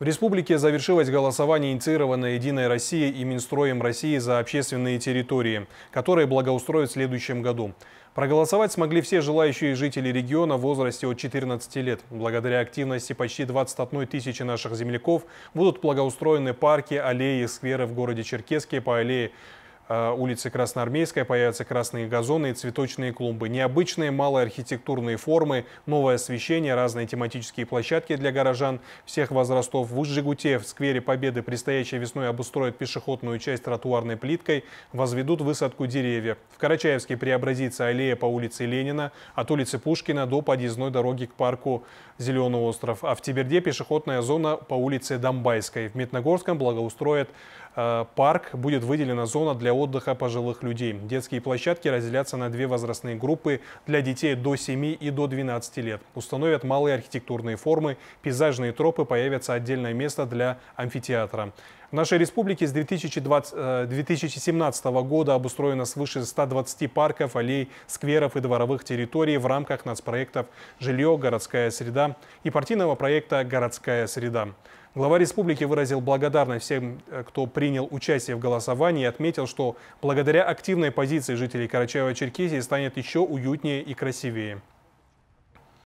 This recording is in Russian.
В республике завершилось голосование, инициированное «Единой Россией» и Минстроем России за общественные территории, которые благоустроят в следующем году. Проголосовать смогли все желающие жители региона в возрасте от 14 лет. Благодаря активности почти 21 тысячи наших земляков будут благоустроены парки, аллеи, скверы в городе Черкеске по аллее Э, улице Красноармейская появятся красные газоны и цветочные клумбы. Необычные малые архитектурные формы, новое освещение, разные тематические площадки для горожан всех возрастов. В Ужжигуте в сквере Победы предстоящей весной обустроят пешеходную часть тротуарной плиткой, возведут высадку деревьев. В Карачаевске преобразится аллея по улице Ленина, от улицы Пушкина до подъездной дороги к парку Зеленый остров. А в Тиберде пешеходная зона по улице Домбайской. В Метногорском благоустроят э, парк, будет выделена зона для отдыха пожилых людей. Детские площадки разделятся на две возрастные группы для детей до 7 и до 12 лет. Установят малые архитектурные формы, пейзажные тропы, появится отдельное место для амфитеатра. В нашей республике с 2020, 2017 э, года обустроено свыше 120 парков, аллей, скверов и дворовых территорий в рамках нацпроектов «Жилье», «Городская среда» и партийного проекта «Городская среда». Глава республики выразил благодарность всем, э, кто принял участие в голосовании и отметил, что благодаря активной позиции жителей Карачаева-Черкесии станет еще уютнее и красивее.